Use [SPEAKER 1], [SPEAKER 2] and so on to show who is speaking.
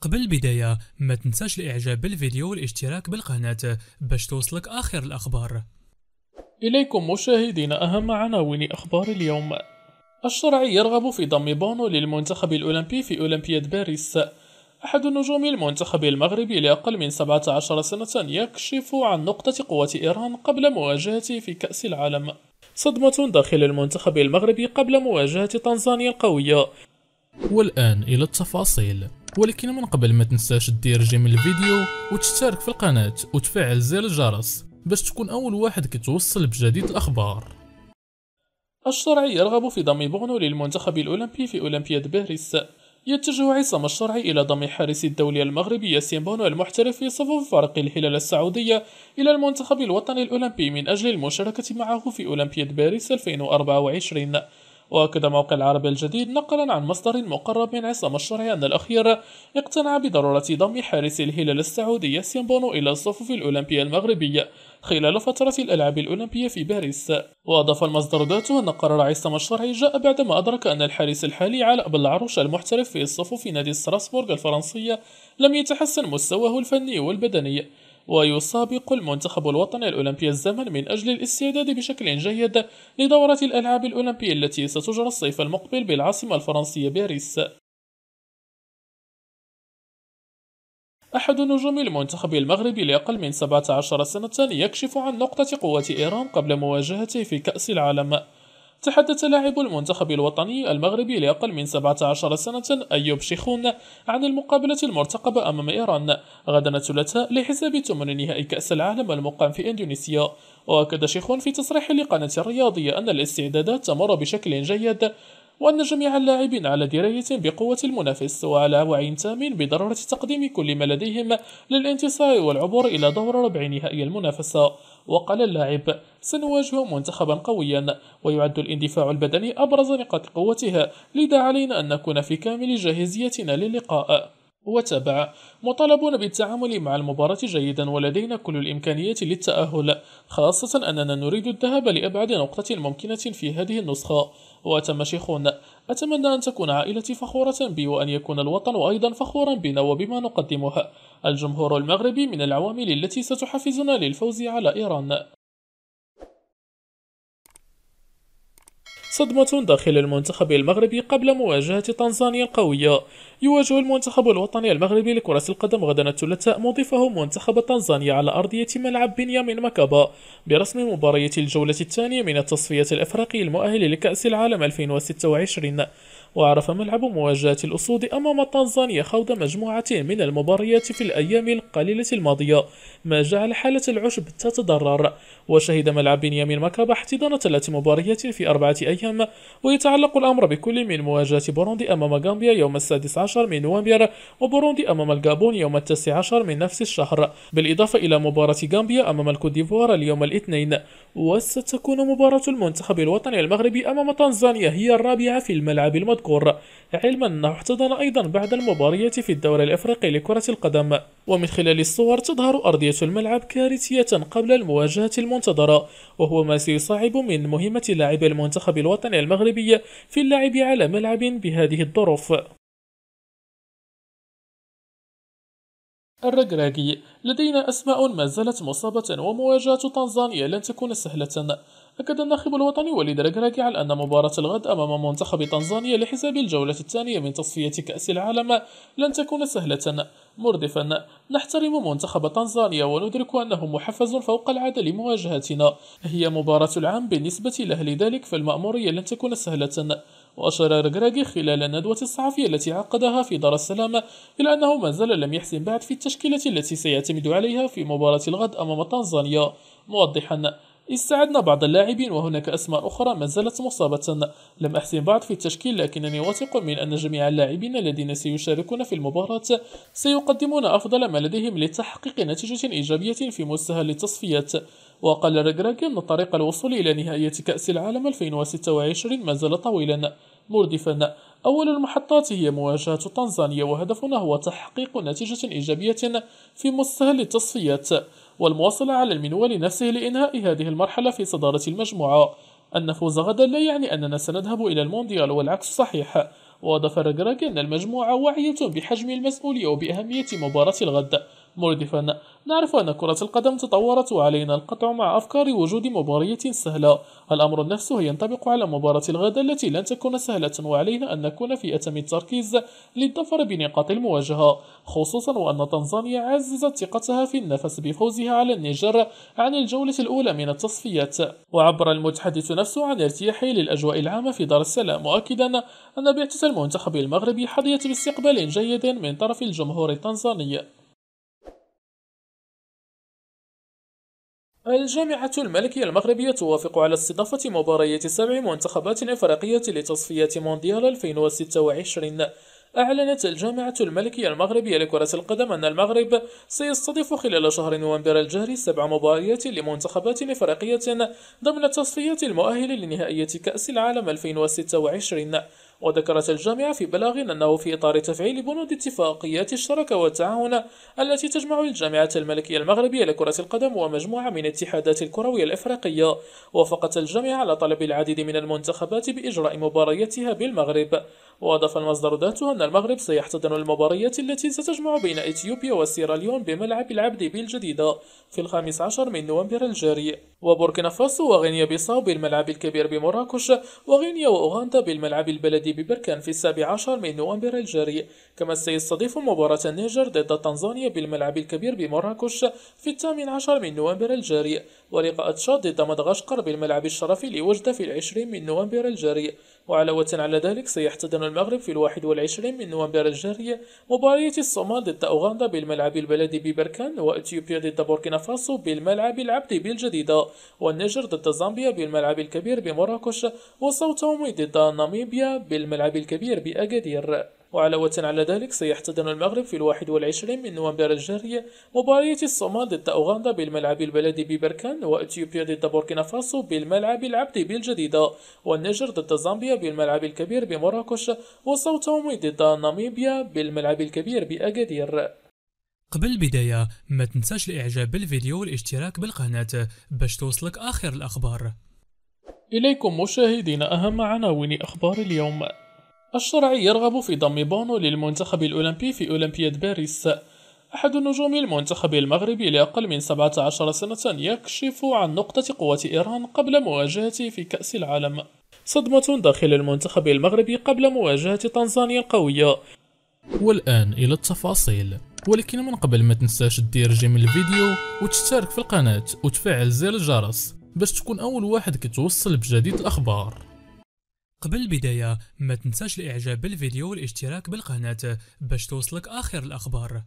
[SPEAKER 1] قبل البداية ما تنساش الاعجاب بالفيديو والاشتراك بالقناة باش توصلك اخر الاخبار اليكم مشاهدينا اهم عناوين اخبار اليوم الشرعي يرغب في ضم بونو للمنتخب الأولمبي في أولمبياد باريس أحد نجوم المنتخب المغربي لأقل من 17 سنة يكشف عن نقطة قوة إيران قبل مواجهته في كأس العالم صدمة داخل المنتخب المغربي قبل مواجهة تنزانيا القوية والآن إلى التفاصيل ولكن من قبل ما تنساش دير جيم الفيديو وتشترك في القناة وتفعل زر الجرس باش تكون أول واحد كتوصل بجديد الأخبار الشرعي يرغب في ضم بورنو للمنتخب الأولمبي في أولمبياد باريس يتجه عصام الشرعي إلى ضم حارس الدولي المغربي ياسين بونو المحترف في صفوف فرق الهلال السعودية إلى المنتخب الوطني الأولمبي من أجل المشاركة معه في أولمبياد باريس 2024 وأكد موقع العربي الجديد نقلا عن مصدر مقرب من عصام الشرعي أن الأخير اقتنع بضرورة ضم حارس الهلال السعودي سيمبونو إلى الصفوف الأولمبية المغربية خلال فترة الألعاب الأولمبية في باريس وأضاف المصدر ذاته أن قرار عصام الشرعي جاء بعدما أدرك أن الحارس الحالي علاء بالعروش المحترف في الصفوف نادي ستراسبورغ الفرنسية لم يتحسن مستواه الفني والبدني ويسابق المنتخب الوطني الأولمبي الزمن من أجل الاستعداد بشكل جيد لدورة الألعاب الأولمبية التي ستجرى الصيف المقبل بالعاصمة الفرنسية باريس أحد نجوم المنتخب المغربي لأقل من 17 سنة يكشف عن نقطة قوة إيران قبل مواجهته في كأس العالم تحدث لاعب المنتخب الوطني المغربي لأقل من 17 سنة أيوب شيخون عن المقابلة المرتقبة أمام إيران غدا الثلاثاء لحساب ثمن نهائي كأس العالم المقام في إندونيسيا وأكد شيخون في تصريح لقناة الرياضية أن الاستعدادات تمر بشكل جيد وأن جميع اللاعبين على دراية بقوة المنافس وعلى وعي تام بضرورة تقديم كل ما لديهم للانتصار والعبور إلى دور ربع نهائي المنافسة وقال اللاعب سنواجه منتخبا قويا ويعد الاندفاع البدني أبرز نقاط قوتها لذا علينا أن نكون في كامل جاهزيتنا للقاء وتابع مطالبون بالتعامل مع المباراة جيدا ولدينا كل الإمكانيات للتأهل خاصة أننا نريد الذهاب لأبعد نقطة ممكنة في هذه النسخة وأتم شيخون أتمنى أن تكون عائلتي فخورة بي وأن يكون الوطن أيضا فخورا بنا وبما نقدمه الجمهور المغربي من العوامل التي ستحفزنا للفوز على إيران صدمة داخل المنتخب المغربي قبل مواجهة تنزانيا القوية يواجه المنتخب الوطني المغربي لكرة القدم غدا الثلاثاء مضيفه منتخب تنزانيا على أرضية ملعب بنيامين مكابا برسم مبارية الجولة الثانية من التصفية الإفريقي المؤهل لكأس العالم 2026 وعرف ملعب مواجهة الأسود أمام تنزانيا خوض مجموعة من المباريات في الأيام القليلة الماضية ما جعل حالة العشب تتضرر وشهد ملعب بنيامين مكابا احتضان ثلاث مباريات في أربعة أيام الأيام ويتعلق الأمر بكل من مواجهة بوروندي أمام غامبيا يوم السادس عشر من نوفمبر وبوروندي أمام الغابون يوم التاسع عشر من نفس الشهر بالإضافة إلى مباراة غامبيا أمام الكوديفوار اليوم الاثنين وستكون مباراة المنتخب الوطني المغربي أمام تنزانيا هي الرابعة في الملعب المذكور علما أنه احتضن أيضا بعد المباريات في الدوري الإفريقي لكرة القدم ومن خلال الصور تظهر أرضية الملعب كارثية قبل المواجهة المنتظرة وهو ما سيصعب من مهمة لاعب المنتخب الوطني المغربي في اللعب على ملعب بهذه الظروف الرقراقي لدينا أسماء ما زالت مصابة ومواجهة تنزانيا لن تكون سهلة أكد الناخب الوطني وليد ركراكي على أن مباراة الغد أمام منتخب تنزانيا لحساب الجولة الثانية من تصفية كأس العالم لن تكون سهلة مردفا نحترم منتخب تنزانيا وندرك أنه محفز فوق العادة لمواجهتنا هي مباراة العام بالنسبة له لذلك فالمأمورية لن تكون سهلة وأشار ركراكي خلال الندوة الصحفية التي عقدها في دار السلام إلى أنه ما زال لم يحسن بعد في التشكيلة التي سيعتمد عليها في مباراة الغد أمام تنزانيا موضحا استعدنا بعض اللاعبين وهناك أسماء أخرى ما زالت مصابة لم أحسن بعد في التشكيل لكنني واثق من أن جميع اللاعبين الذين سيشاركون في المباراة سيقدمون أفضل ما لديهم لتحقيق نتيجة إيجابية في مستهل التصفيات وقال رجراج أن طريق الوصول إلى نهاية كأس العالم 2026 ما زال طويلا مردفا أول المحطات هي مواجهة تنزانيا وهدفنا هو تحقيق نتيجة إيجابية في مستهل التصفيات والمواصلة على المنوال نفسه لإنهاء هذه المرحلة في صدارة المجموعة النفوذ غدا لا يعني أننا سنذهب إلى المونديال والعكس صحيح وأضاف الرجراج أن المجموعة واعية بحجم المسؤولية وبأهمية مباراة الغد مردفا نعرف أن كرة القدم تطورت وعلينا القطع مع أفكار وجود مبارية سهلة الأمر نفسه ينطبق على مباراة الغد التي لن تكون سهلة وعلينا أن نكون في أتم التركيز للظفر بنقاط المواجهة خصوصا وأن تنزانيا عززت ثقتها في النفس بفوزها على النيجر عن الجولة الأولى من التصفيات وعبر المتحدث نفسه عن ارتياحه للأجواء العامة في دار السلام مؤكدا أن بعثة المنتخب المغربي حظيت باستقبال جيد من طرف الجمهور التنزاني الجامعة الملكية المغربية توافق على استضافة مباريات سبع منتخبات إفريقية لتصفية مونديال 2026 أعلنت الجامعة الملكية المغربية لكرة القدم أن المغرب سيستضيف خلال شهر نوفمبر الجاري سبع مباريات لمنتخبات إفريقية ضمن تصفية المؤهلة لنهائية كأس العالم 2026 وذكرت الجامعة في بلاغ أنه في إطار تفعيل بنود اتفاقيات الشراكة والتعاون التي تجمع الجامعة الملكية المغربية لكرة القدم ومجموعة من اتحادات الكروية الإفريقية وافقت الجامعة على طلب العديد من المنتخبات بإجراء مبارياتها بالمغرب وأضاف المصدر ذاته أن المغرب سيحتضن المباريات التي ستجمع بين إثيوبيا وسيراليون بملعب العبد بي الجديدة في الخامس عشر من نوفمبر الجاري وبوركينا فاسو وغينيا بيساو بالملعب الكبير بمراكش وغينيا وأوغندا بالملعب البلدي ببركان في السابع عشر من نوفمبر الجاري كما سيستضيف مباراة النيجر ضد تنزانيا بالملعب الكبير بمراكش في الثامن عشر من نوفمبر الجاري ولقاء تشاد ضد مدغشقر بالملعب الشرفي لوجدة في العشرين من نوفمبر الجاري وعلاوة على ذلك سيحتضن المغرب في الواحد والعشرين من نوفمبر الجاري مباراة الصومال ضد أوغندا بالملعب البلدي ببركان وأثيوبيا ضد بوركينا فاسو بالملعب العبدي بالجديدة والنيجر ضد زامبيا بالملعب الكبير بمراكش وصوت تومي ضد ناميبيا بالملعب الكبير بأكادير وعلاوة على ذلك سيحتضن المغرب في الواحد والعشرين من نوفمبر الجاري مباراة الصومال ضد أوغندا بالملعب البلدي ببركان وأثيوبيا ضد بوركينا فاسو بالملعب العبدي بالجديدة والنيجر ضد زامبيا بالملعب الكبير بمراكش وصوت تومي ضد ناميبيا بالملعب الكبير بأكادير قبل البداية ما تنساش الإعجاب بالفيديو والاشتراك بالقناة باش توصلك آخر الأخبار إليكم مشاهدين أهم عناوين أخبار اليوم الشرعي يرغب في ضم بونو للمنتخب الأولمبي في أولمبياد باريس أحد نجوم المنتخب المغربي لأقل من 17 سنة يكشف عن نقطة قوة إيران قبل مواجهته في كأس العالم صدمة داخل المنتخب المغربي قبل مواجهة تنزانيا القوية والآن إلى التفاصيل ولكن من قبل ما تنساش تدير جيم الفيديو وتشترك في القناة وتفعل زر الجرس باش تكون أول واحد كتوصل بجديد الأخبار قبل البداية ما تنساش الاعجاب بالفيديو والاشتراك بالقناة باش توصلك اخر الاخبار